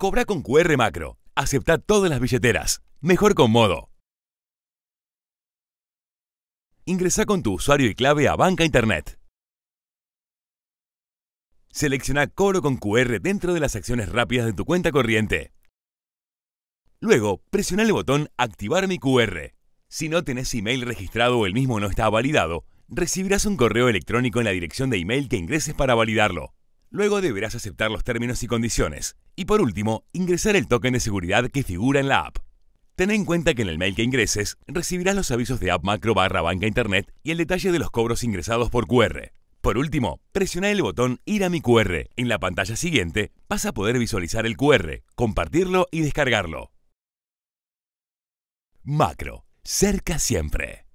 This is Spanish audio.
Cobra con QR Macro. Acepta todas las billeteras. Mejor con modo. Ingresa con tu usuario y clave a Banca Internet. Selecciona Cobro con QR dentro de las acciones rápidas de tu cuenta corriente. Luego, presiona el botón Activar mi QR. Si no tenés email registrado o el mismo no está validado, recibirás un correo electrónico en la dirección de email que ingreses para validarlo. Luego deberás aceptar los términos y condiciones. Y por último, ingresar el token de seguridad que figura en la app. Ten en cuenta que en el mail que ingreses recibirás los avisos de app macro barra banca internet y el detalle de los cobros ingresados por QR. Por último, presiona el botón Ir a mi QR. En la pantalla siguiente vas a poder visualizar el QR, compartirlo y descargarlo. Macro. Cerca siempre.